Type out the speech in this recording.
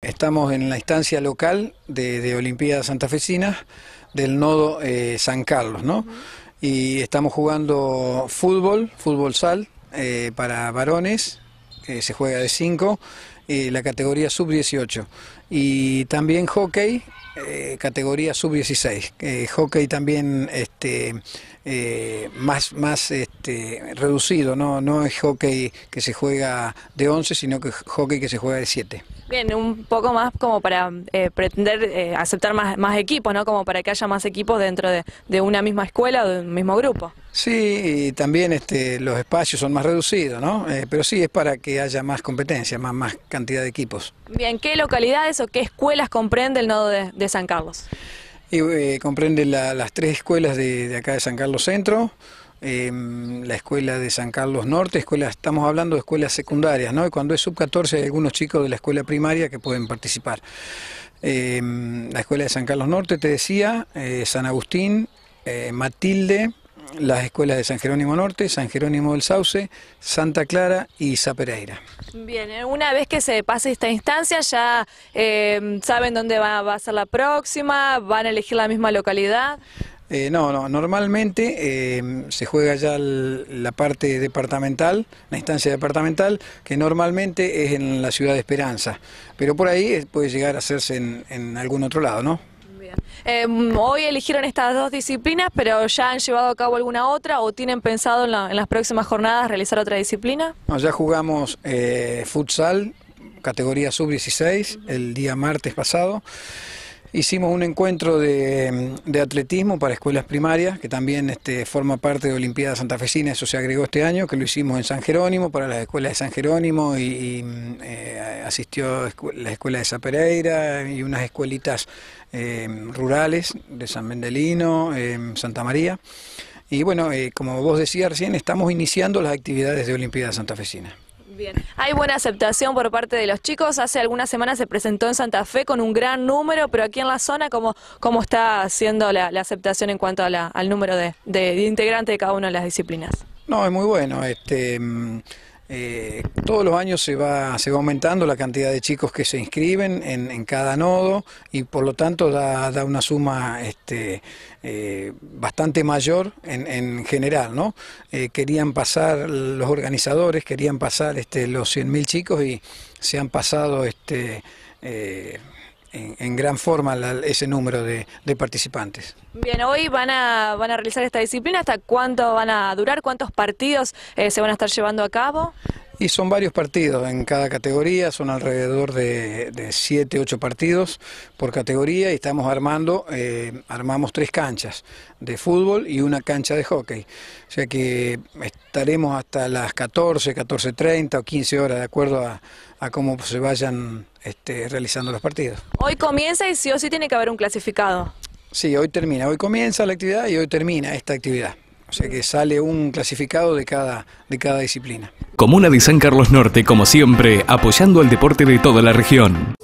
Estamos en la instancia local de, de Santa Fecina, del nodo eh, San Carlos, ¿no? Y estamos jugando fútbol, fútbol sal, eh, para varones, que se juega de cinco la categoría sub-18. Y también hockey, eh, categoría sub-16. Eh, hockey también este, eh, más, más este, reducido, ¿no? no es hockey que se juega de 11, sino que hockey que se juega de 7. Bien, un poco más como para pretender aceptar más, más equipos, ¿no? como para que haya más equipos dentro de, una misma escuela o de un mismo grupo. Sí, y también este, los espacios son más reducidos, ¿no? pero sí es para que haya más competencia, más, más cantidad de equipos. Bien, ¿qué localidades o qué escuelas comprende el nodo de, San Carlos? Eh, comprende las tres escuelas de, acá de San Carlos Centro, em, la escuela de San Carlos Norte, escuela, estamos hablando de escuelas secundarias, cuando es sub-14 hay algunos chicos de la escuela primaria que pueden participar. Em, la escuela de San Carlos Norte, te decía, eh, San Agustín, eh, Matilde, las escuelas de San Jerónimo Norte, San Jerónimo del Sauce, Santa Clara y Zapereira. Bien, eh, una vez que se pase esta instancia ya eh, saben dónde va, a ser la próxima, van a elegir la misma localidad. Eh, no, no, normalmente se juega ya la parte departamental, la instancia departamental, que normalmente es en la ciudad de Esperanza, pero por ahí puede llegar a hacerse en algún otro lado, ¿no? Em, hoy eligieron estas dos disciplinas, pero ¿ya han llevado a cabo alguna otra o tienen pensado en, las próximas jornadas realizar otra disciplina? ya jugamos eh, futsal, categoría sub-16, el día martes pasado. Hicimos un encuentro de, atletismo para escuelas primarias, que también este, forma parte de Olimpiada Santa Fecina, eso se agregó este año, que lo hicimos en San Jerónimo, para las escuelas de San Jerónimo, y, eh, asistió la escuela de Zapereira y unas escuelitas eh, rurales de San Mendelino, eh, Santa María. Y bueno, como vos decías recién, estamos iniciando las actividades de Olimpiada Santa Fecina. Hay buena aceptación por parte de los chicos. Hace algunas semanas se presentó en Santa Fe con un gran número, pero aquí en la zona, ¿cómo, cómo está siendo la, aceptación en cuanto al número de, de, de integrantes de cada una de las disciplinas? No, es muy bueno. Este. Mm, eh, todos los años se va, se va aumentando la cantidad de chicos que se inscriben en, cada nodo y por lo tanto da, una suma este, eh, bastante mayor en, general. ¿no? Eh, querían pasar los organizadores, querían pasar este, los 100.000 chicos y se han pasado... Este, en, gran forma ese número de, participantes. Bien, hoy van a, van a realizar esta disciplina, ¿hasta cuánto van a durar? ¿Cuántos partidos eh, se van a estar llevando a cabo? Y son varios partidos en cada categoría, son alrededor de, de 7, 8 partidos por categoría y estamos armando, eh, armamos tres canchas de fútbol y una cancha de hockey. O sea que estaremos hasta las 14, 14.30 o 15 horas de acuerdo a, cómo se vayan este, realizando los partidos. Hoy comienza y sí o sí tiene que haber un clasificado. Sí, hoy termina, hoy comienza la actividad y hoy termina esta actividad. O sea que sale un clasificado de cada, de cada disciplina. Comuna de San Carlos Norte, como siempre, apoyando al deporte de toda la región.